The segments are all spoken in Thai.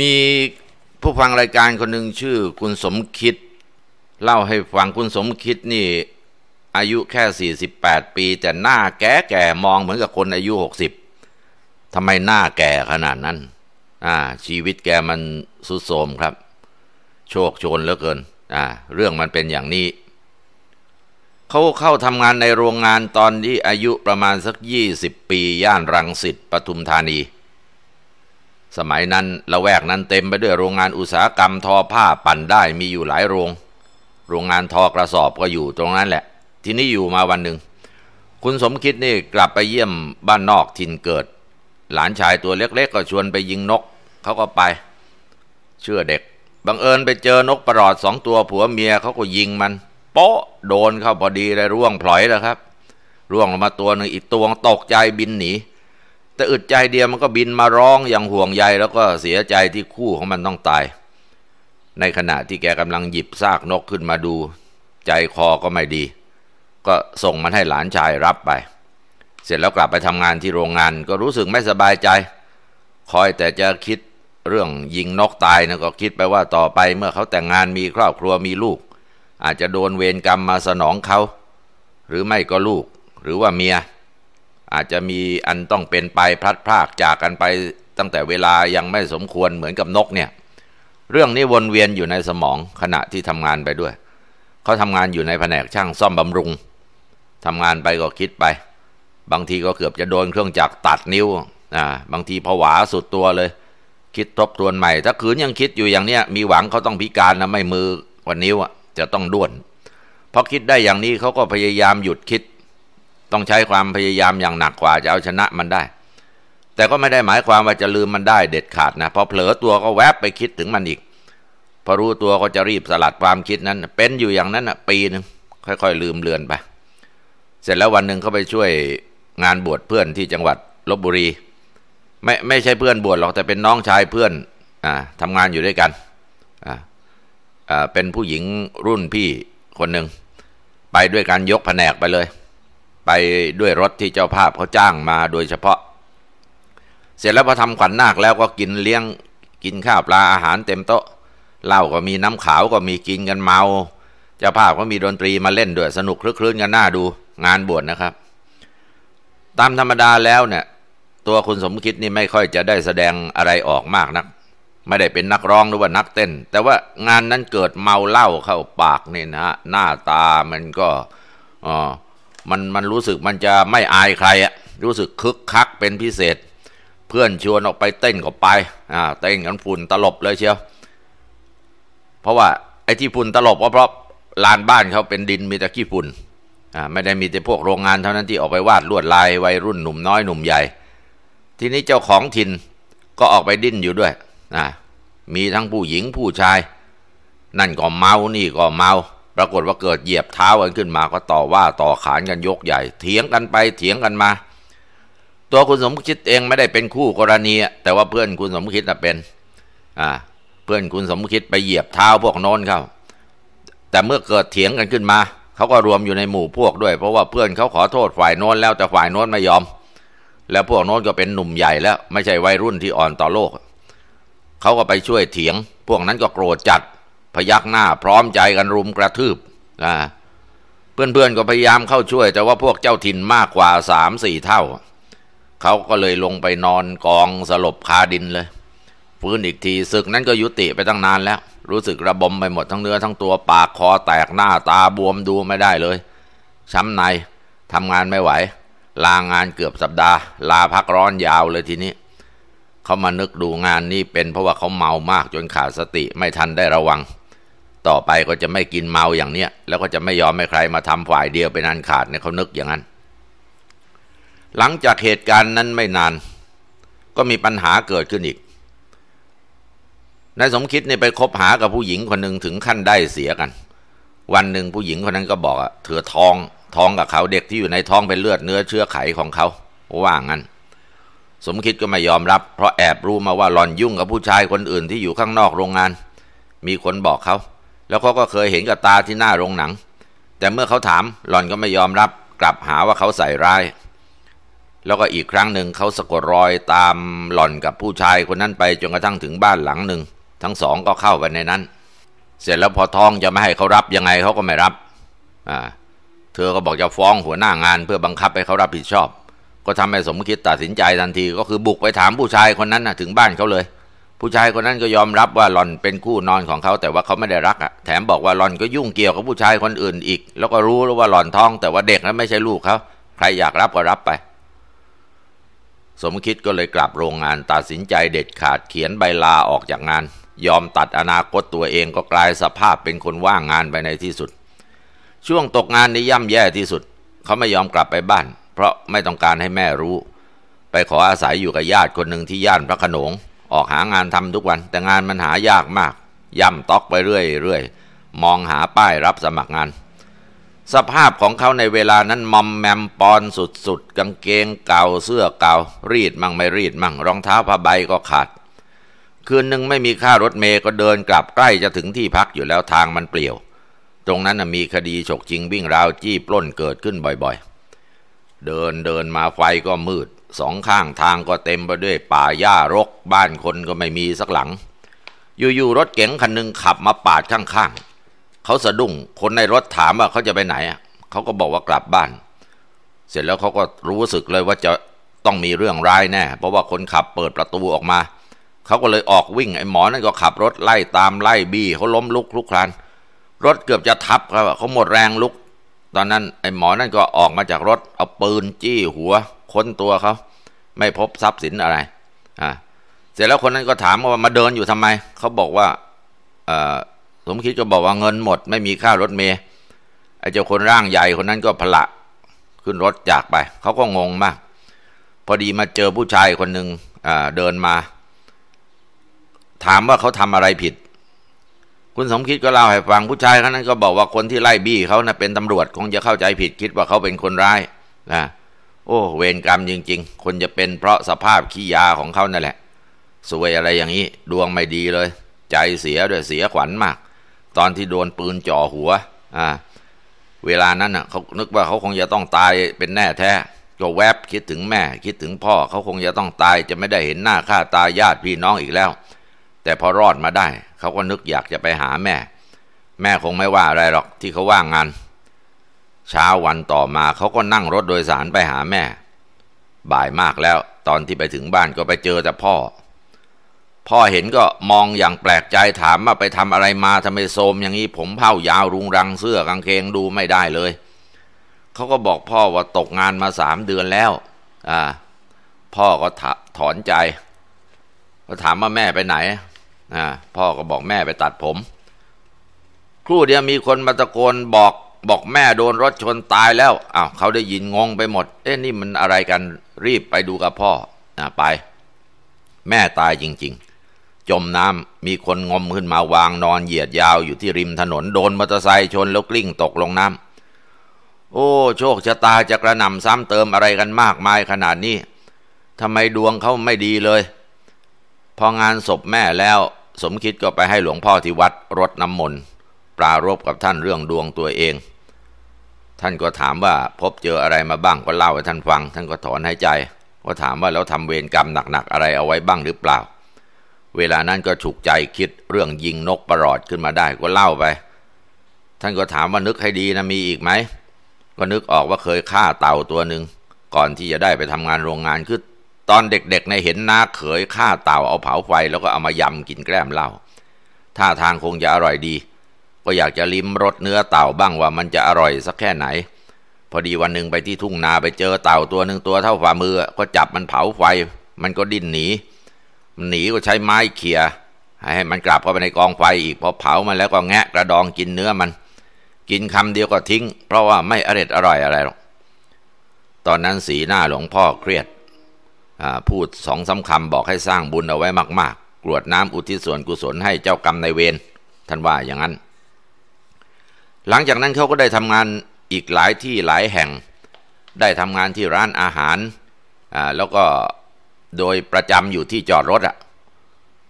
มีผู้ฟังรายการคนหนึ่งชื่อคุณสมคิด เล่าให้ฟังคุณสมคิดนี่ อายุแค่ 48 ปีแต่หน้าแก่แก่มองเหมือนกับคนอายุ 60ทำไมหน้าแก่ขนาดนั้นอ่าชีวิตแกมันสุดโทมครับ โชคโชนเหลือเกินอ่าเรื่องมันเป็นอย่างนี้ เขาเข้าทำงานในโรงงานตอนที่อายุประมาณสัก 20 ปี ย่านรังสิตปทุมธานีสมัยนั้นละแวกนั้นเต็มไปด้วยโรงงานอุตสาหกรรมทอผ้าปั่นได้มีอยู่หลายโรง โรงงานทอกระสอบก็อยู่ตรงนั้นแหละ ที่นี่อยู่มาวันหนึ่ง คุณสมคิดนี่กลับไปเยี่ยมบ้านนอกถิ่นเกิด หลานชายตัวเล็กๆก็ชวนไปยิงนก เขาก็ไป เชื่อเด็กบังเอิญไปเจอนกประหลอดสองตัวผัวเมียเขาก็ยิงมันโป๊ะโดนเข้าพอดีเลยร่วงพลอยแล้วครับ ร่วงลงมาตัวหนึ่งอีกตัวตกใจบินหนีแต่อึดใจเดียวมันก็บินมาร้องอย่างห่วงใยแล้วก็เสียใจที่คู่ของมันต้องตาย ในขณะที่แกกำลังหยิบซากนกขึ้นมาดู ใจคอก็ไม่ดี ก็ส่งมันให้หลานชายรับไป เสร็จแล้วกลับไปทำงานที่โรงงาน ก็รู้สึกไม่สบายใจ คอยแต่จะคิดเรื่องยิงนกตายนะก็คิดไปว่าต่อไป เมื่อเขาแต่งงานมีครอบครัวมีลูก อาจจะโดนเวรกรรมมาสนองเขา หรือไม่ก็ลูก หรือว่าเมียอาจจะมีอันต้องเป็นไปพลัดพรากจากกันไปตั้งแต่เวลายังไม่สมควรเหมือนกับนกเนี่ยเรื่องนี้วนเวียนอยู่ในสมองขณะที่ทำงานไปด้วยเขาทำงานอยู่ในแผนกช่างซ่อมบำรุงทำงานไปก็คิดไป บางทีก็เกือบจะโดนเครื่องจักรตัดนิ้วอ่าบางทีผวาสุดตัวเลย คิดทบทวนใหม่ ถ้าคืนยังคิดอยู่อย่างเนี้ยมีหวังเขาต้องพิการนะไม่มือกว่านิ้วอ่ะจะต้องด้วนพอคิดได้อย่างนี้เขาก็พยายามหยุดคิดต้องใช้ความพยายามอย่างหนักกว่าจะเอาชนะมันได้ แต่ก็ไม่ได้หมายความว่าจะลืมมันได้เด็ดขาดนะพอเผลอตัวก็แวบไปคิดถึงมันอีก พอรู้ตัวก็จะรีบสลัดความคิดนั้น เป็นอยู่อย่างนั้นปีหนึ่งค่อยๆลืมเลือนไป เสร็จแล้ววันหนึ่งเขาไปช่วยงานบวชเพื่อนที่จังหวัดลบบุรีไม่ไม่ใช่เพื่อนบวชหรอกแต่เป็นน้องชายเพื่อนอ่าทำงานอยู่ด้วยกันอ่าอ่าเป็นผู้หญิงรุ่นพี่คนหนึ่งไปด้วยการยกแผนกไปเลยไปด้วยรถที่เจ้าภาพเขาจ้างมาโดยเฉพาะ เสร็จแล้วพอทำขวัญนนาคแล้วก็กินเลี้ยงกินข้าวปลาอาหารเต็มโต๊ะเหล้าก็มีน้ำขาวก็มีกินกันเมา เจ้าภาพก็มีดนตรีมาเล่น ด้วยสนุกคลื้นกันหน้าดู งานบวชนะครับ ตามธรรมดาแล้วเนี่ย ตัวคุณสมคิดนี่ไม่ค่อยจะได้แสดงอะไรออกมากนักไม่ได้เป็นนักร้องหรือว่านักเต้น แต่ว่างานนั้นเกิดเมาเหล้าเข้าปากนี่นะหน้าตามันก็อ๋อมันมันรู้สึกมันจะไม่อายใครอะรู้สึกคึกคักเป็นพิเศษ เพื่อนชวนออกไปเต้นก็ไปอ่าเต้นกันฝุ่นตลบเลยเชียวเพราะว่า ไอ้ที่ฝุ่นตลบก็เพราะลานบ้านเขาเป็นดินมีแต่ขี้ฝุ่นอ่าไม่ได้มีแต่พวกโรงงานเท่านั้นที่ออกไปวาดลวดลายวัยรุ่นหนุ่มน้อยหนุ่มใหญ่ ทีนี้เจ้าของถิ่นก็ออกไปดิ้นอยู่ด้วยอ่ามีทั้งผู้หญิงผู้ชาย นั่นก็เมานี่ก็เมาปรากฏว่าเกิดเหยียบเท้ากันขึ้นมา ก็ต่อว่าต่อขานกันยกใหญ่ เถียงกันไปเถียงกันมา ตัวคุณสมคิดเองไม่ได้เป็นคู่กรณี แต่ว่าเพื่อนคุณสมคิดน่ะเป็นอ่าเพื่อนคุณสมคิดไปเหยียบเท้าพวกโน้นเขาแต่เมื่อเกิดเถียงกันขึ้นมาเขาก็รวมอยู่ในหมู่พวกด้วย เพราะว่าเพื่อนเขาขอโทษฝ่ายโน้นแล้วแต่ฝ่ายโน้นไม่ยอม แล้วพวกโน้นก็เป็นหนุ่มใหญ่แล้วไม่ใช่วัยรุ่นที่อ่อนต่อโลกเขาก็ไปช่วยเถียง พวกนั้นก็โกรธจัดพยักหน้าพร้อมใจกันรุมกระทืบนะเพื่อนๆก็พยายามเข้าช่วย แต่ว่าพวกเจ้าถิ่นมากกว่าสามสี่เท่า เขาก็เลยลงไปนอนกองสลบคาดินเลย ฟื้นอีกทีศึกนั้นก็ยุติไปตั้งนานแล้ว รู้สึกระบมไปหมดทั้งเนื้อทั้งตัวปาก คอแตกหน้า ตาบวมดูไม่ได้เลยช้ำในทำงานไม่ไหว ลางงานเกือบสัปดาห์ ลาพักร้อนยาวเลยทีนี้เขามานึกดูงานนี่เป็นเพราะว่าเขาเมามากจนขาดสติไม่ทันได้ระวังต่อไปก็จะไม่กินเมาอย่างเนี้ยแล้วก็จะไม่ยอมให้ใครมาทำฝ่ายเดียวเป็นอันขาดเนี่ยเขานึกอย่างนั้น หลังจากเหตุการณ์นั้นไม่นาน ก็มีปัญหาเกิดขึ้นอีกนายสมคิดเนี่ยไปคบหากับผู้หญิงคนหนึ่งถึงขั้นได้เสียกัน วันหนึ่งผู้หญิงคนนั้นก็บอกอะเธอท้องท้องกับเขาเด็กที่อยู่ในท้องเป็นเลือดเนื้อเชื้อไขของเขาว่างั้น สมคิดก็ไม่ยอมรับ เพราะแอบรู้มาว่าหลอนยุ่งกับผู้ชายคนอื่นที่อยู่ข้างนอกโรงงาน มีคนบอกเขาแล้วเขาก็เคยเห็นกับตาที่หน้าโรงหนัง แต่เมื่อเขาถามหล่อนก็ไม่ยอมรับกลับหาว่าเขาใส่ร้าย แล้วก็อีกครั้งหนึ่งเขาสะกดรอยตามหล่อนกับผู้ชายคนนั้นไปจนกระทั่งถึงบ้านหลังหนึ่ง ทั้งสองก็เข้าไปในนั้น เสร็จแล้วพอท้องจะไม่ให้เขารับยังไงเขาก็ไม่รับอ่าเธอก็บอกจะฟ้องหัวหน้างานเพื่อบังคับให้เขารับผิดชอบ ก็ทำให้สมคิดตัดสินใจทันที ก็คือบุกไปถามผู้ชายคนนั้นนะถึงบ้านเขาเลยผู้ชายคนนั้นก็ยอมรับว่าหลอนเป็นคู่นอนของเขาแต่ว่าเขาไม่ได้รักอ่ะแถมบอกว่าหลอนก็ยุ่งเกี่ยวกับผู้ชายคนอื่นอีก แล้วก็รู้แล้วว่าหลอนท้อง แต่ว่าเด็กนั้นไม่ใช่ลูกเขาใครอยากรับก็รับไป สมคิดก็เลยกลับโรงงาน ตัดสินใจเด็ดขาดเขียนใบลาออกจากงานยอมตัดอนาคตตัวเองก็กลายสภาพเป็นคนว่างงานไปในที่สุด ช่วงตกงานนี่ย่ำแย่ที่สุด เขาไม่ยอมกลับไปบ้าน เพราะไม่ต้องการให้แม่รู้ ไปขออาศัยอยู่กับญาติคนหนึ่งที่ย่านพระขนงออกหางานทำทุกวันแต่งานมันหายากมาก ย่ำตอกไปเรื่อยๆมองหาป้ายรับสมัครงาน สภาพของเขาในเวลานั้นมอมแมมปอนสุดๆกางเกงเก่าเสื้อเก่า รีดมั่งไม่รีดมั่งรองเท้าผ้าใบก็ขาด คืนหนึ่งไม่มีค่ารถเมย์ก็เดินกลับใกล้จะถึงที่พักอยู่แล้วทางมันเปลี่ยว ตรงนั้นมีคดีฉกจิงวิ่งราวจี้ปล้นเกิดขึ้นบ่อยๆ เดินเดินมาไฟก็มืดสองข้างทางก็เต็มไปด้วยป่าหญ้ารกบ้านคนก็ไม่มีสักหลัง อยู่ๆรถเก๋งคันหนึ่งขับมา ปาดข้างๆเขาสะดุ้ง คนในรถถามว่าเขาจะไปไหนเขาก็บอกว่ากลับบ้าน เสร็จแล้วเขาก็รู้สึกเลยว่าจะต้องมีเรื่อง ร้าย แน่ เพราะว่าคนขับเปิดประตูออกมา เขาก็เลยออกวิ่ง ไอ้หมอนั่นก็ขับรถไล่ตามไล่บี้เขาล้มลุกลุกคลาน รถเกือบจะทับเขาหมดแรงลุก ตอนนั้นไอ้หมอนั่นก็ออกมาจากรถเอาปืนจี้หัวค้นตัวเขาไม่พบทรัพย์สินอะไรอ่าเสร็จแล้วคนนั้นก็ถามว่ามาเดินอยู่ทำไม เขาบอกว่าสมคิดก็บอกว่าเงินหมด ไม่มีค่ารถเมย์ไอ้เจ้าคนร่างใหญ่คนนั้นก็พละขึ้นรถจากไปเขาก็งงมาก พอดีมาเจอผู้ชายคนหนึ่งเดินมา ถามว่าเขาทำอะไรผิด คุณสมคิดก็เล่าให้ฟังผู้ชายคนนั้นก็บอกว่าคนที่ไล่บี้เขานะ่ะเป็นตำรวจคงจะเข้าใจผิดคิดว่าเขาเป็นคนร้ายนะโอ้เวรกรรมจริงๆ คนจะเป็นเพราะสภาพขี้ยาของเขานั่นแหละ สวยอะไรอย่างนี้ ดวงไม่ดีเลย ใจเสียด้วยเสียขวัญมาก ตอนที่โดนปืนจ่อหัวอ่าเวลานั้นน่ะเขานึกว่าเขาคงจะต้องตายเป็นแน่แท้ก็แวบคิดถึงแม่ คิดถึงพ่อเขาคงจะต้องตายจะไม่ได้เห็นหน้าค่าตาญาติพี่น้องอีกแล้ว แต่พอรอดมาได้ เขาก็นึกอยากจะไปหาแม่ แม่คงไม่ว่าอะไรหรอก ที่เขาว่างงานเช้าวันต่อมาเขาก็นั่งรถโดยสารไปหาแม่ บ่ายมากแล้ว ตอนที่ไปถึงบ้านก็ไปเจอแต่พ่อ พ่อเห็นก็มองอย่างแปลกใจถามว่าไปทำอะไรมาทำไมโทมอย่างนี้ ผมเผ้ายาวรุงรังเสื้อกางเกงดูไม่ได้เลยเขาก็บอกพ่อว่าตกงานมาสามเดือนแล้วอ่าพ่อก็ถอนใจ ก็ถามว่าแม่ไปไหนอ่าพ่อก็บอกแม่ไปตัดผม ครู่เดียวมีคนมาตะโกนบอกบอกแม่โดนรถชนตายแล้วอ้าวเขาได้ยินงงไปหมด เอ๊ะนี่มันอะไรกัน รีบไปดูกับพ่อนะไป แม่ตายจริงๆ จมน้ำ มีคนงมขึ้นมาวางนอนเหยียดยาวอยู่ที่ริมถนน โดนมอเตอร์ไซค์ชนแล้วกลิ้งตกลงน้ำ โอ้โชคชะตาจะกระหน่ำซ้ำเติมอะไรกันมากมายขนาดนี้ ทำไมดวงเขาไม่ดีเลย พองานศพแม่แล้ว สมคิดก็ไปให้หลวงพ่อที่วัดรดน้ำมนต์ปรารบกับท่านเรื่องดวงตัวเองท่านก็ถามว่าพบเจออะไรมาบ้างก็เล่าให้ท่านฟัง ท่านก็ถอนหายใจ ก็ถามว่าแล้วทำเวรกรรมหนักๆ อะไรเอาไว้บ้างหรือเปล่า เวลานั้นก็ฉุกใจคิดเรื่องยิงนกประหลอดขึ้นมาได้ก็เล่าไปท่านก็ถามว่านึกให้ดีนะมีอีกไหมก็นึกออกว่าเคยฆ่าเต่าตัวหนึ่งก่อนที่จะได้ไปทำงานโรงงานคือตอนเด็กๆในเห็นน้าเขยฆ่าเต่าเอาเผาไฟ แล้วก็เอามายำกินแกล้มเหล้าท่าทางคงจะอร่อยดีก็อยากจะลิ้มรสเนื้อเต่าบ้างว่ามันจะอร่อยสักแค่ไหน พอดีวันหนึ่งไปที่ทุ่งนาไปเจอเต่าตัวหนึ่งตัวเท่าฝ่ามือ ก็จับมันเผาไฟ มันก็ดิ้นหนี มันหนีก็ใช้ไม้เขี่ยให้มันกลับเข้าไปในกองไฟอีกพอเผามันแล้วก็แงะกระดองกินเนื้อมัน กินคำเดียวก็ทิ้งเพราะว่าไม่อร่อยอร่อยอะไรหรอก ตอนนั้นสีหน้าหลวงพ่อเครียด พูดสองสาคำบอกให้สร้างบุญเอาไว้มากๆกรวดน้ำอุทิศส่วนกุศลให้เจ้ากรรมในเวร ท่านว่าอย่างนั้นหลังจากนั้นเขาก็ได้ทำงานอีกหลายที่หลายแห่ง ได้ทำงานที่ร้านอาหาร อ่า แล้วก็โดยประจำอยู่ที่จอดรถอะ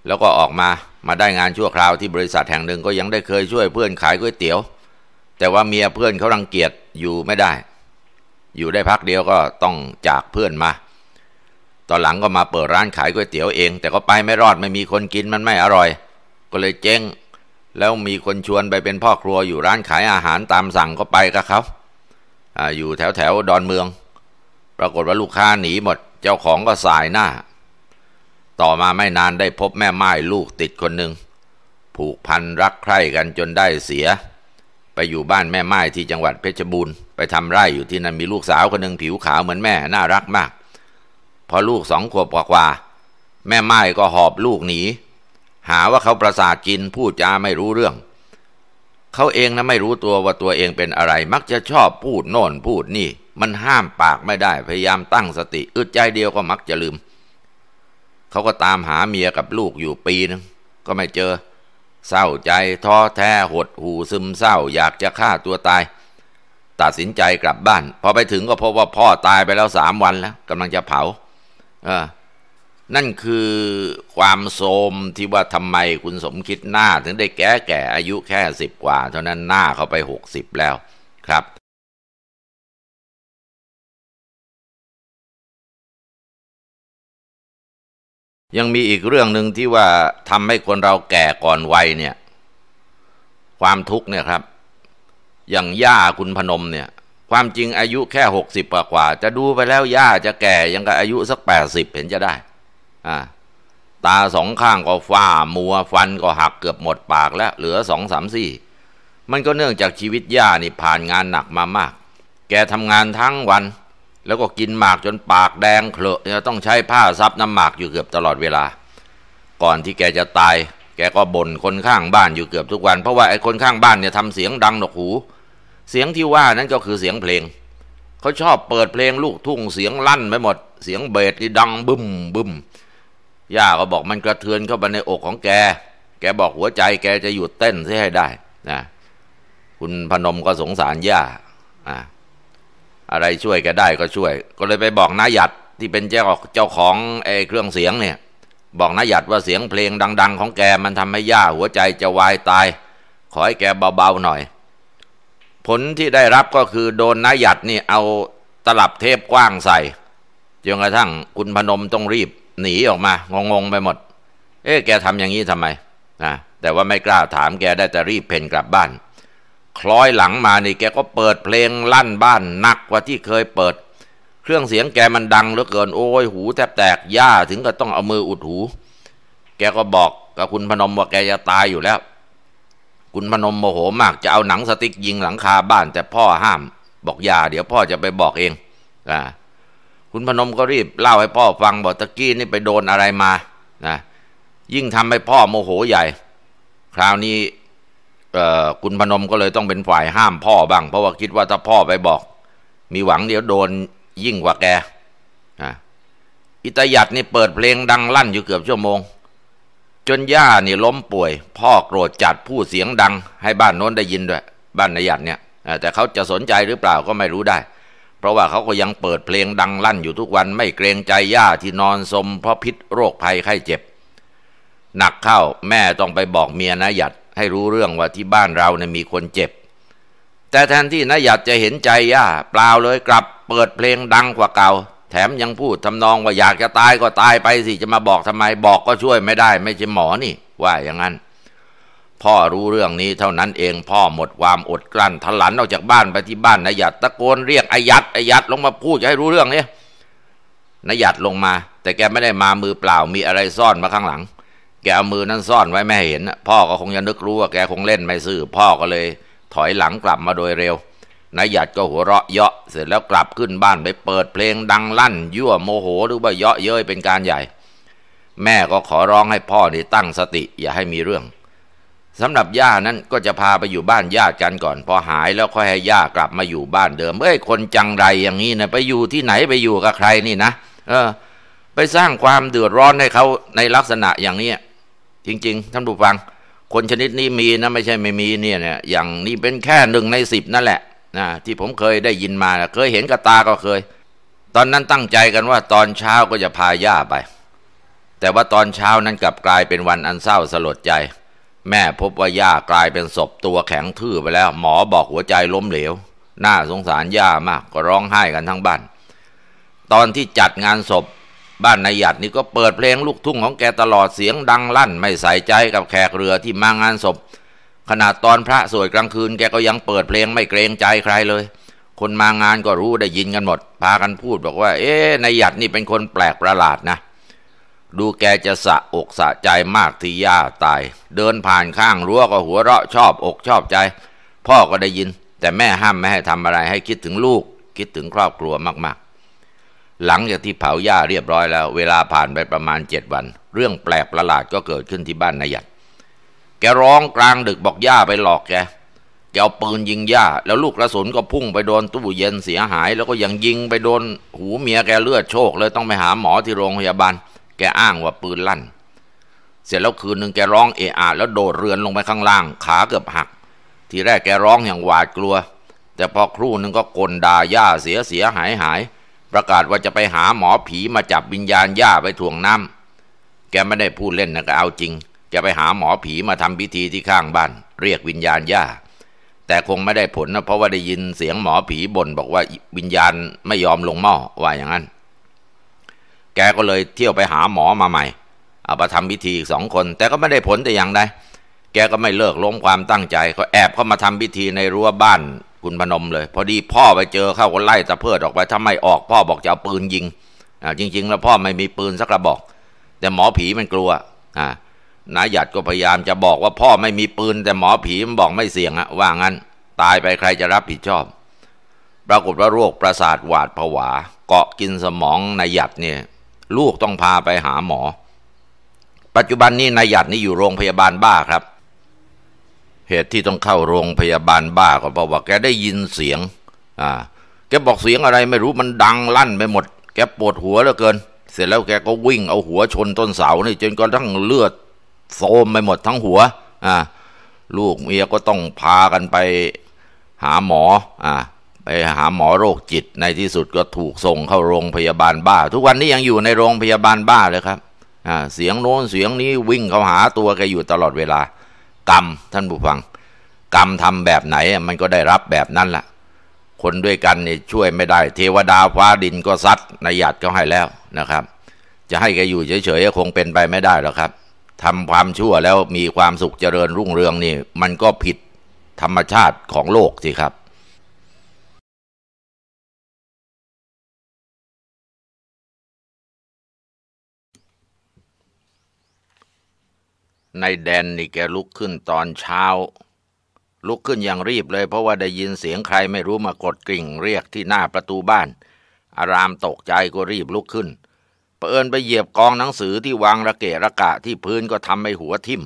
แล้วก็ออกมามาได้งานชั่วคราวที่บริษัทแห่งหนึ่งก็ยังได้เคยช่วยเพื่อนขายก๋วยเตี๋ยว แต่ว่าเมียเพื่อนเขารังเกียจอยู่ไม่ได้ อยู่ได้พักเดียวก็ต้องจากเพื่อนมา ตอนหลังก็มาเปิดร้านขายก๋วยเตี๋ยวเอง แต่ก็ไปไม่รอดไม่มีคนกินมันไม่อร่อย ก็เลยเจ๊งแล้วมีคนชวนไปเป็นพ่อครัวอยู่ร้านขายอาหารตามสั่งก็ไปกับเขาออยู่แถวแถวดอนเมือง ปรากฏว่าลูกค้าหนีหมดเจ้าของก็สายหน้า ต่อมาไม่นานได้พบแม่ไม้ลูกติดคนหนึ่งผูกพันรักใคร่กันจนได้เสีย ไปอยู่บ้านแม่ไม้ที่จังหวัดเพชรบูรณ์ไปทำไร่อยู่ที่นั่นมีลูกสาวคนหนึ่งผิวขาวเหมือนแม่น่ารักมาก พอลูกสองขวบกว่า แม่ไม้ก็หอบลูกหนีหาว่าเขาประสาทกินพูดจาไม่รู้เรื่อง เขาเองนะไม่รู้ตัวว่าตัวเองเป็นอะไร มักจะชอบพูดโน่นพูดนี่ มันห้ามปากไม่ได้พยายามตั้งสติอึดใจเดียวก็มักจะลืม เขาก็ตามหาเมียกับลูกอยู่ปีนึงก็ไม่เจอ เศร้าใจท้อแท้หดหูซึมเศร้า อยากจะฆ่าตัวตาย ตัดสินใจกลับบ้าน พอไปถึงก็พบว่าพ่อตายไปแล้วสามวันแล้วกำลังจะเผา เออนั่นคือความโสมที่ว่าทำไมคุณสมคิดหน้าถึงได้แก่แก่อายุแค่สิบกว่า เท่านั้นหน้าเขาไปหกสิบแล้วครับ ยังมีอีกเรื่องหนึ่งที่ว่าทำให้คนเราแก่ก่อนวัยเนี่ย ความทุกข์เนี่ยครับ อย่างย่าคุณพนมเนี่ย ความจริงอายุแค่หกสิบกว่าจะดูไปแล้วย่าจะแก่ยังกับอายุสักแปดสิบเห็นจะได้ตาสองข้างก็ฝ้ามัวฟันก็หักเกือบหมดปากแล้วเหลือสองสามสี่มันก็เนื่องจากชีวิตย่านี่ผ่านงานหนักมามาก แกทำงานทั้งวัน แล้วก็กินหมากจนปากแดงเคลอะต้องใช้ผ้าซับน้ำหมากอยู่เกือบตลอดเวลา ก่อนที่แกจะตาย แกก็บ่นคนข้างบ้านอยู่เกือบทุกวัน เพราะว่าไอ้คนข้างบ้านเนี่ยทำเสียงดังหนวกหู เสียงที่ว่านั้นก็คือเสียงเพลงเขาชอบเปิดเพลงลูกทุ่งเสียงลั่นไปหมดเสียงเบสนี่ดังบึ้มบึ้มมย่าก็บอกมันกระเทือนเข้าไปในอกของแก แกบอกหัวใจแกจะหยุดเต้นเสียให้ได้นะ คุณพนมก็สงสารย่า อะไรช่วยแกได้ก็ช่วย ก็เลยไปบอกนาหยัดที่เป็นเจ้าเจ้าของไอ้เครื่องเสียงเนี่ย บอกนาหยัดว่าเสียงเพลงดังๆของแกมันทำให้ย่าหัวใจจะวายตาย ขอให้แกเบาๆหน่อย ผลที่ได้รับก็คือโดนนาหยัดนี่เอาตลับเทพกว้างใส่ จนกระทั่งคุณพนมต้องรีบหนีออกมา งงๆไปหมด เอ๊ะ แกทำอย่างนี้ทำไม นะ แต่ว่าไม่กล้าถาม แกได้แต่รีบเพ่นกลับบ้าน คล้อยหลังมานี่ แกก็เปิดเพลงลั่นบ้านหนักกว่าที่เคยเปิด เครื่องเสียงแกมันดังเหลือเกินโอ้ยหู แทบแตก ย่า ถึงก็ต้องเอามืออุดหู แกก็บอกกับคุณพนมว่าแกจะตายอยู่แล้ว คุณพนมโมโหมากจะเอาหนังสติ๊กยิงหลังคาบ้าน แต่พ่อห้ามบอกอย่า เดี๋ยวพ่อจะไปบอกเองอ่าคุณพนมก็รีบเล่าให้พ่อฟัง บอกตะกี้นี่ไปโดนอะไรมา นะ ยิ่งทำให้พ่อโมโหใหญ่ คราวนี้ คุณพนมก็เลยต้องเป็นฝ่ายห้ามพ่อบ้าง เพราะว่าคิดว่าถ้าพ่อไปบอก มีหวังเดี๋ยวโดนยิ่งกว่าแก อิตาหยัดนี่เปิดเพลงดังลั่นอยู่เกือบชั่วโมง จนย่านี่ล้มป่วย พ่อโกรธจัดพูดเสียงดัง ให้บ้านโน้นได้ยินด้วย บ้านนายหยัดเนี่ย แต่เขาจะสนใจหรือเปล่าก็ไม่รู้ได้เพราะว่าเขาก็ยังเปิดเพลงดังลั่นอยู่ทุกวันไม่เกรงใจย่าที่นอนสมเพราะพิษโรคภัยไข้เจ็บ หนักเข้า แม่ต้องไปบอกเมียนาหยัดให้รู้เรื่องว่าที่บ้านเราเนี่ยมีคนเจ็บ แต่แทนที่นาหยัดจะเห็นใจย่าเปล่าเลยกลับ เปิดเพลงดังกว่าเก่า แถมยังพูดทำนองว่าอยากจะตายก็ตายไปสิจะมาบอกทำไมบอกก็ช่วยไม่ได้ ไม่ใช่หมอนี่ ว่าอย่างนั้นพ่อรู้เรื่องนี้เท่านั้นเองพ่อหมดความอดกลั้นทลันออกจากบ้านไปที่บ้านนายหยัดตะโกนเรียกอายัดอายัดลงมาพูดจะให้รู้เรื่องเนี่ยนายหยัดลงมา แต่แกไม่ได้มามือเปล่า มีอะไรซ่อนมาข้างหลัง แกเอามือนั้นซ่อนไว้ไม่เห็น พ่อก็คงจะนึกรู้ว่า แกคงเล่นไม่ซื่อ พ่อก็เลยถอยหลังกลับมาโดยเร็วนายหยัดก็หัวเราะเยาะเสร็จแล้วกลับขึ้นบ้านไปเปิดเพลงดังลั่นยั่วโมโหหรือว่าเยาะเย้ยเป็นการใหญ่ แม่ก็ขอร้องให้พ่อนี่ตั้งสติ อย่าให้มีเรื่องสำหรับย่านั้นก็จะพาไปอยู่บ้านญาติกันก่อนพอหาย แล้วค่อยให้ย่ากลับมาอยู่บ้านเดิมเอ้ยคนจังไรอย่างนี้นะไปอยู่ที่ไหนไปอยู่กับใครนี่นะเออ ไปสร้างความเดือดร้อนให้เขาในลักษณะอย่างนี้จริง ๆท่านผู้ฟัง คนชนิดนี้มีนะไม่ใช่ไม่มีเนี่ยเนี่ยอย่างนี้เป็นแค่หนึ่งในสิบนั่นแหละนะที่ผมเคยได้ยินมาเคยเห็นกับตาก็เคย ตอนนั้นตั้งใจกันว่าตอนเช้าก็จะพาย่าไป แต่ว่าตอนเช้านั้นกลับกลายเป็นวันอันเศร้าสลดใจแม่พบว่าย่ากลายเป็นศพตัวแข็งทื่อไปแล้ว หมอบอกหัวใจล้มเหลวน่าสงสารย่ามาก ก็ร้องไห้กันทั้งบ้าน ตอนที่จัดงานศพบ้านนายหยัดนี่ก็เปิดเพลงลูกทุ่งของแกตลอดเสียงดังลั่น ไม่ใส่ใจกับแขกเรือที่มางานศพ ขนาดตอนพระสวดกลางคืนแกก็ยังเปิดเพลงไม่เกรงใจใครเลย คนมางานก็รู้ได้ยินกันหมด พากันพูดบอกว่า เอ๊ะนายหยัดนี่เป็นคนแปลกประหลาดนะเดูแกจะสะอกสะใจมากที่ย่าตาย เดินผ่านข้าง รั้วก็หัวเราะ ชอบอกชอบใจ พ่อก็ได้ยิน แต่แม่ห้าม ไม่ให้ทำอะไรให้คิดถึงลูกคิดถึงครอบครัวมาก ๆ หลังจากที่เผาย่าเรียบร้อยแล้ว เวลาผ่านไปประมาณเจ็ดวัน เรื่องแปลกประหลาดก็เกิดขึ้นที่บ้านนายหญ่แกร้องกลางดึกบอกย่าไปหลอกแกแกเอาปืนยิงย่าแล้วลูกกระสุนก็พุ่งไปโดนตู้เย็นเสียหาย แล้วก็ยังยิงไปโดนหูเมียแกเลือดโชกเลยต้องไปหาหมอที่โรงพยาบาลแกอ้างว่าปืนลั่น เสร็จแล้วคืนหนึ่งแกร้องเอะอะแล้วโดดเรือนลงไปข้างล่าง ขาเกือบหัก ทีแรกแกร้องอย่างหวาดกลัว แต่พอครู่หนึ่งก็กลด่าย่าเสียเสียหายหาย ประกาศว่าจะไปหาหมอผีมาจับวิญญาณย่าไปถ่วงน้ำแกไม่ได้พูดเล่นนะก็เอาจริงแกไปหาหมอผีมาทำพิธีที่ข้างบ้าน เรียกวิญญาณย่า แต่คงไม่ได้ผลนะเพราะว่าได้ยินเสียงหมอผีบ่นบอกว่าวิญญาณไม่ยอมลงหม้อว่าอย่างนั้นแกก็เลยเที่ยวไปหาหมอมาใหม่ เอาไปทำพิธีอีกสองคน แต่ก็ไม่ได้ผลแต่อย่างใด แกก็ไม่เลิกล้มความตั้งใจ ก็แอบเข้ามาทำพิธีในรั้วบ้านคุณพนมเลย พอดีพ่อไปเจอเข้าก็ไล่ตะเพิดออกไปถ้าไม่ออก พ่อบอกจะเอาปืนยิง อ่าจริง ๆ แล้วพ่อไม่มีปืนสักกระบอก แต่หมอผีมันกลัว อ่า นายหยัดก็พยายามจะบอกว่าพ่อไม่มีปืน แต่หมอผีมันบอกไม่เสี่ยงอะว่างั้นตายไปใครจะรับผิดชอบปรากฏว่าโรคประสาทหวาดผวา เกาะกินสมองนายหยัดเนี่ยลูกต้องพาไปหาหมอ ปัจจุบันนี้นายหยัดนี่อยู่โรงพยาบาลบ้าครับ เหตุที่ต้องเข้าโรงพยาบาลบ้า ก็เพราะว่าแกได้ยินเสียง อ่า แกบอกเสียงอะไร ไม่รู้มันดังลั่นไปหมด แกปวดหัวเหลือเกิน เสร็จแล้วแกก็วิ่งเอาหัวชนต้นเสานี่ จนกระทั่งเลือดโซมไปหมดทั้งหัว อ่า ลูกเมียก็ต้องพากันไปหาหมอ อ่าไปหาหมอโรคจิตในที่สุดก็ถูกส่งเข้าโรงพยาบาลบ้า ทุกวันนี้ยังอยู่ในโรงพยาบาลบ้าเลยครับเสียงโน้นเสียงนี้วิ่งเข้าหาตัวแกอยู่ตลอดเวลา กรรมท่านผู้ฟัง กรรมทำแบบไหนมันก็ได้รับแบบนั้นละ่ะ คนด้วยกันเนี่ยช่วยไม่ได้ เทวดาฟ้าดินก็ซัดนายหยาดก็ให้แล้วนะครับ จะให้แกอยู่เฉยๆคงเป็นไปไม่ได้แล้วครับ ทำความชั่วแล้วมีความสุขเจริญรุ่งเรืองนี่มันก็ผิดธรรมชาติของโลกสิครับนายแดนนี่แกลุกขึ้นตอนเช้า ลุกขึ้นอย่างรีบเลยเพราะว่าได้ยินเสียงใครไม่รู้มากดกริ่งเรียกที่หน้าประตูบ้าน อารามตกใจก็รีบลุกขึ้นเปินไปเหยียบกองหนังสือที่วางระเกะระกะที่พื้นก็ทำให้หัวทิ่ม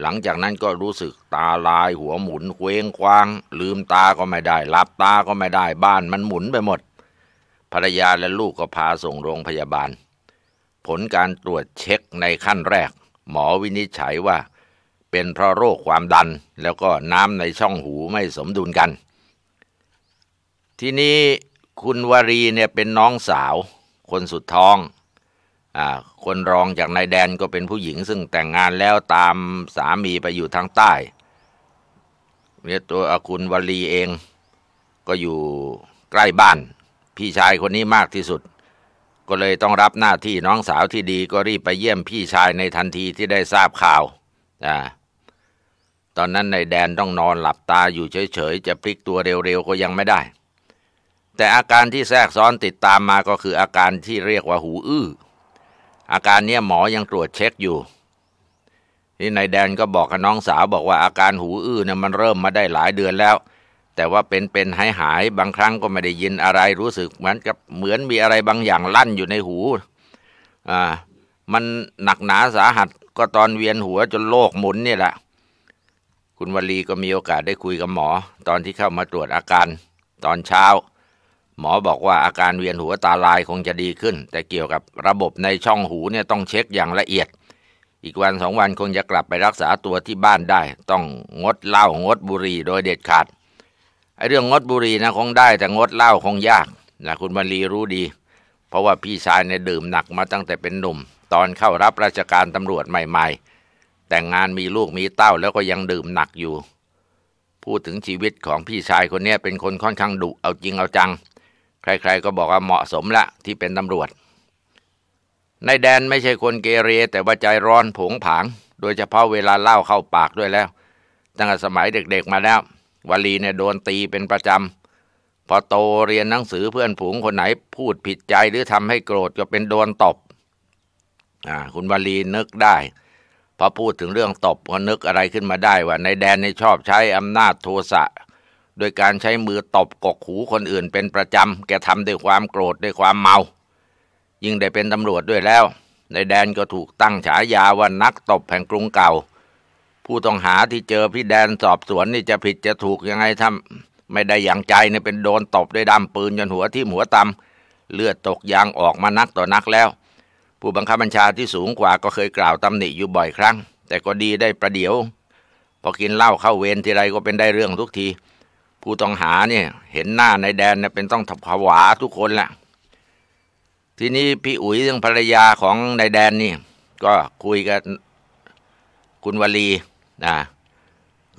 หลังจากนั้นก็รู้สึกตาลายหัวหมุนเคว้งควาง ลืมตาก็ไม่ได้หลับตาก็ไม่ได้บ้านมันหมุนไปหมด ภรรยาและลูกก็พาส่งโรงพยาบาล ผลการตรวจเช็คในขั้นแรกหมอวินิจฉัยว่าเป็นเพราะโรคความดัน แล้วก็น้ำในช่องหูไม่สมดุลกัน ทีนี้คุณวรีเนี่ยเป็นน้องสาว คนสุดท้องอคนรองจากนายแดนก็เป็นผู้หญิงซึ่งแต่งงานแล้วตามสามีไปอยู่ทางใต้เนี่ยตัวคุณวรีเองก็อยู่ใกล้บ้านพี่ชายคนนี้มากที่สุดก็เลยต้องรับหน้าที่น้องสาวที่ดีก็รีบไปเยี่ยมพี่ชายในทันทีที่ได้ทราบข่าวอตอนนั้นในแดนต้องนอนหลับตาอยู่เฉยๆ จะพลิกตัวเร็วๆก็ยังไม่ได้ แต่อาการที่แทรกซ้อนติดตามมาก็คืออาการที่เรียกว่าหูอื้อ อาการเนี้ยหมอยังตรวจเช็คอยู่ที่ในแดนก็บอกกับน้องสาวบอกว่าอาการหูอื้อเนี่ยมันเริ่มมาได้หลายเดือนแล้วแต่ว่าเป็นเป็นหายหายบางครั้งก็ไม่ได้ยินอะไรรู้สึกเหมือนกับเหมือนมีอะไรบางอย่างลั่นอยู่ในหู อ่า มันหนักหนาสาหัสก็ตอนเวียนหัวจนโลกหมุนนี่แหละ คุณวลีก็มีโอกาสได้คุยกับหมอ ตอนที่เข้ามาตรวจอาการตอนเช้า หมอบอกว่าอาการเวียนหัวตาลายคงจะดีขึ้น แต่เกี่ยวกับระบบในช่องหูเนี่ยต้องเช็คอย่างละเอียด อีกวันสองวันคงจะกลับไปรักษาตัวที่บ้านได้ ต้องงดเหล้า งดบุหรี่ โดยเด็ดขาดไอ้เรื่องงดบุหรี่นะคงได้ แต่งดเหล้าคงยากนะคุณมารีรู้ดี เพราะว่าพี่ชายเนี่ยดื่มหนักมาตั้งแต่เป็นหนุ่ม ตอนเข้ารับราชการตำรวจใหม่ๆ แต่งงานมีลูกมีเต้าแล้วก็ยังดื่มหนักอยู่ พูดถึงชีวิตของพี่ชายคนนี้เป็นคนค่อนข้างดุ เอาจริงเอาจัง ใครๆ ก็บอกว่าเหมาะสมละ ที่เป็นตำรวจนายแดนไม่ใช่คน เกเร แต่ว่าใจร้อนผงผางโดยเฉพาะเวลาเล่าเข้าปากด้วยแล้วตั้งแต่สมัยเด็กๆ มาแล้ววลีเนี่ยโดนตีเป็นประจำพอโตเรียนหนังสือเพื่อนผูงคนไหนพูดผิดใจหรือทำให้โกรธก็เป็นโดนตบอ่าคุณวลีนึกได้พอพูดถึงเรื่องตบก็นึกอะไรขึ้นมาได้ว่าในแดนในชอบใช้อำนาจโทสะโดยการใช้มือตบกกหูคนอื่นเป็นประจำแกทำด้วยความโกรธด้วยความเมา ยิ่งได้เป็นตำรวจด้วยแล้วในแดนก็ถูกตั้งฉายาว่านักตบแห่งกรุงเก่าผู้ต้องหาที่เจอพี่แดนสอบสวนนี่จะผิดจะถูกยังไงทำไม่ได้อย่างใจเนี่ยเป็นโดนตบด้วยด้าปืนจนหัวที่หัวตำ เลือดตกยางออกมานักต่อนักแล้ว ผู้บังคับบัญชาที่สูงกว่าก็เคยกล่าวตำหนิอยู่บ่อยครั้ง แต่ก็ดีได้ประเดี๋ยวพอกินเหล้าเข้าเวรทีไรก็เป็นได้เรื่องทุกที ผู้ต้องหาเนี่ยเห็นหน้านายแดนเนี่ยเป็นต้องผวาทุกคนแหละทีนี้พี่อุ๋ยซึ่งภรรยาของนายแดนนี่ ก็คุยกับคุณวลีนะ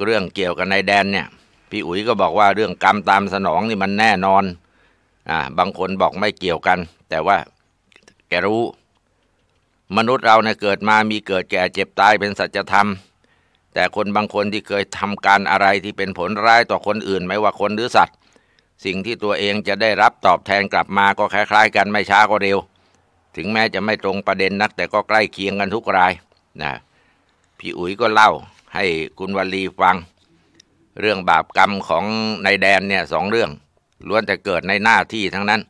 เรื่องเกี่ยวกับนายแดนเนี่ยพี่อุ๋ยก็บอกว่าเรื่องกรรมตามสนองนี่มันแน่นอนอ่าบางคนบอกไม่เกี่ยวกัน แต่ว่าแกรู้มนุษย์เราเนี่ยเกิดมามีเกิดแก่เจ็บตายเป็นสัจธรรม แต่คนบางคนที่เคยทำการอะไรที่เป็นผลร้ายต่อคนอื่นไม่ว่าคนหรือสัตว์ สิ่งที่ตัวเองจะได้รับตอบแทนกลับมาก็คล้าย ๆ กันไม่ช้าก็เร็ว ถึงแม้จะไม่ตรงประเด็นนัก แต่ก็ใกล้เคียงกันทุกรายนะพี่อุ๋ยก็เล่าให้คุณวลีฟังเรื่องบาปกรรมของนายแดนเนี่ยสองเรื่องล้วนแต่เกิดในหน้าที่ทั้งนั้น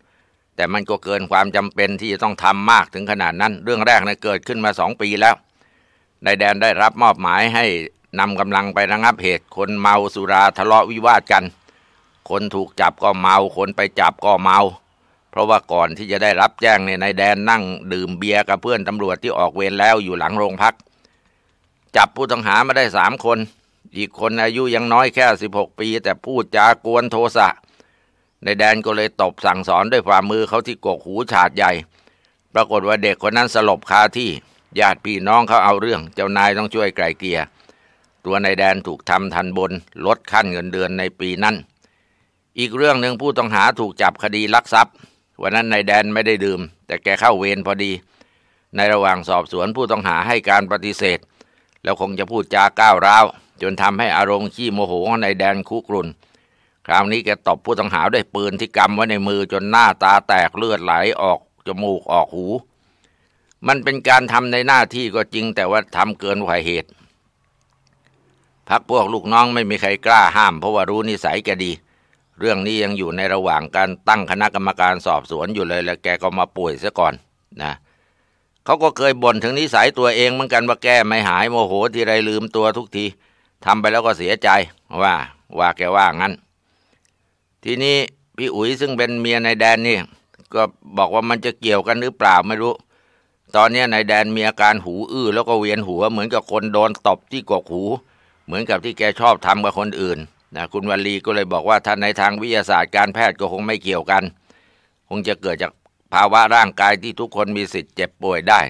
แต่มันก็เกินความจำเป็นที่จะต้องทำมากถึงขนาดนั้น เรื่องแรกเนะเกิดขึ้นมาสองปีแล้ว นายแดนได้รับมอบหมายให้นำกำลังไประงับเหตุคนเมาสุราทะเลาะวิวาทกัน คนถูกจับก็เมา คนไปจับก็เมา เพราะว่าก่อนที่จะได้รับแจ้งเนี่ยนายแดนนั่งดื่มเบียร์กับเพื่อนตำรวจที่ออกเวรแล้วอยู่หลังโรงพักจับผู้ต้องหามาได้สามคน อีกคนอายุยังน้อยแค่สิบหกปี แต่พูดจากวนโทสะในแดนก็เลยตบสั่งสอนด้วยฝ่ามือเขาที่กกหูฉาดใหญ่ ปรากฏว่าเด็กคนนั้นสลบคาที่ ญาติพี่น้องเขาเอาเรื่อง เจ้านายต้องช่วยไกลเกลียตัวนายแดนถูกทำทันบนลดขั้นเงินเดือนในปีนั้น อีกเรื่องหนึ่งผู้ต้องหาถูกจับคดีลักทรัพย์ วันนั้นนายแดนไม่ได้ดื่ม แต่แกเข้าเวรพอดี ในระหว่างสอบสวนผู้ต้องหาให้การปฏิเสธแล้วคงจะพูดจาก้าวร้าว จนทำให้อารมณ์ขี้โมโหในแดนคุกรุนคราวนี้แกตบผู้ต้องหาด้วยปืนที่กำไว้ในมือจนหน้าตาแตกเลือดไหลออกจมูกออกหู มันเป็นการทำในหน้าที่ก็จริงแต่ว่าทำเกินกว่าเหตุ พักพวกลูกน้องไม่มีใครกล้าห้ามเพราะว่ารู้นิสัยแกดี เรื่องนี้ยังอยู่ในระหว่างการตั้งคณะกรรมการสอบสวนอยู่เลยแล้วแกก็มาป่วยซะก่อนนะเขาก็เคยบ่นถึงนิสัยตัวเองเหมือนกันว่าแก้ไม่หายโมโหทีไรลืมตัวทุกทีทำไปแล้วก็เสียใจว่าว่าแกว่างั้น ทีนี้พี่อุ๋ยซึ่งเป็นเมียนายแดนนี่ก็บอกว่ามันจะเกี่ยวกันหรือเปล่าไม่รู้ ตอนนี้นายแดนมีอาการหูอื้อแล้วก็เวียนหัว เหมือนกับคนโดนตบที่กกหู เหมือนกับที่แกชอบทำกับคนอื่นนะคุณวัลีก็เลยบอกว่าท่านในทางวิทยาศาสตร์การแพทย์ก็คงไม่เกี่ยวกัน คงจะเกิดจากภาวะร่างกายที่ทุกคนมีสิทธิ์เจ็บป่วยได้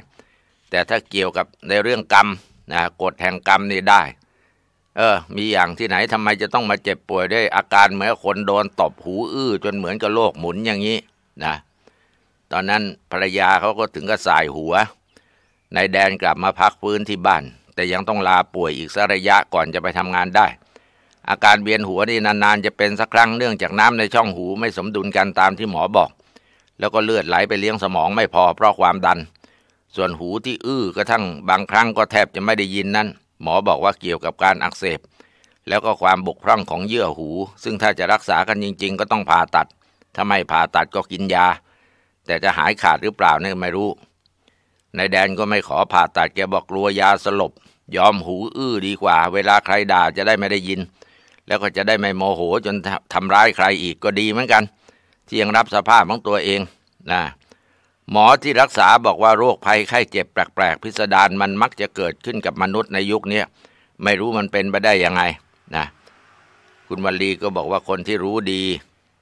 แต่ถ้าเกี่ยวกับในเรื่องกรรมนะกฎแห่งกรรมนี่ได้ เออมีอย่างที่ไหนทำไมจะต้องมาเจ็บป่วยด้วยอาการเหมือนคนโดนตบหูอื้อจนเหมือนกับโลกหมุนอย่างนี้นะตอนนั้นภรรยาเขาก็ถึงกับสายหัวนายแดนกลับมาพักฟื้นที่บ้านแต่ยังต้องลาป่วยอีกสักระยะก่อนจะไปทำงานได้ อาการเวียนหัวนี่นานๆจะเป็นสักครั้งเนื่องจากน้ำในช่องหูไม่สมดุลกันตามที่หมอบอกแล้วก็เลือดไหลไปเลี้ยงสมองไม่พอเพราะความดัน ส่วนหูที่อื้อกระทั่ง บางครั้งก็แทบจะไม่ได้ยินนั่นหมอบอกว่าเกี่ยวกับการอักเสบ แล้วก็ความบกพร่องของเยื่อหู ซึ่งถ้าจะรักษากันจริง ๆ ก็ต้องผ่าตัดถ้าไม่ผ่าตัดก็กินยา แต่จะหายขาดหรือเปล่าเนี่ยไม่รู้นายแดนก็ไม่ขอผ่าตัดแกบอกกลัวยาสลบยอมหูอื้อดีกว่าเวลาใครด่าจะได้ไม่ได้ยิน แล้วก็จะได้ไม่โมโหจนทำร้ายใครอีกก็ดีเหมือนกันที่ยังรับสภาพของตัวเองนะหมอที่รักษาบอกว่าโรคภัยไข้เจ็บแปลกๆพิสดารมันมักจะเกิดขึ้นกับมนุษย์ในยุคนี้ไม่รู้มันเป็นไปได้ยังไงนะคุณวัลลีก็บอกว่าคนที่รู้ดี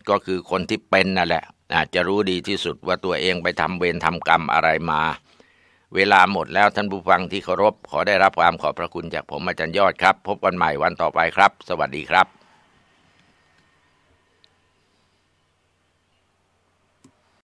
ก็คือคนที่เป็นนั่นแหละอาจจะรู้ดีที่สุดว่าตัวเองไปทำเวรทำกรรมอะไรมา เวลาหมดแล้วท่านผู้ฟังที่เคารพ ขอได้รับความขอบพระคุณจากผมอาจารย์ยอดครับ พบกันใหม่วันต่อไปครับ สวัสดีครับ